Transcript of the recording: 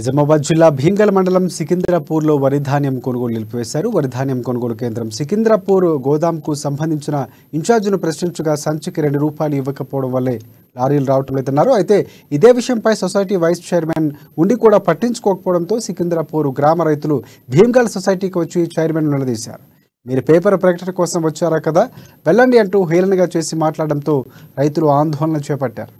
నిజామాబాద్ జిల్లా భీంగల్ మండలం సికింద్రాపూర్లో వరిధాన్యం కొనుగోలు నిలిపివేశారు వరిధాన్యం కొనుగోలు కేంద్రం సికింద్రాపూర్ గోదాంకు సంబంధించిన ఇన్ఛార్జిను ప్రశ్నించగా సంచికి రెండు రూపాయలు ఇవ్వకపోవడం వల్లే లారీలు రావటం లేదన్నారు అయితే ఇదే విషయంపై సొసైటీ వైస్ చైర్మన్ ఉండి కూడా పట్టించుకోకపోవడంతో సికింద్రాపూర్ గ్రామ రైతులు భీంగల్ సొసైటీకి వచ్చి చైర్మన్ నిలదీశారు మీరు పేపర్ ప్రకటన కోసం వచ్చారా కదా వెళ్ళండి అంటూ హేళనగా చేసి మాట్లాడడంతో రైతులు ఆందోళన చేపట్టారు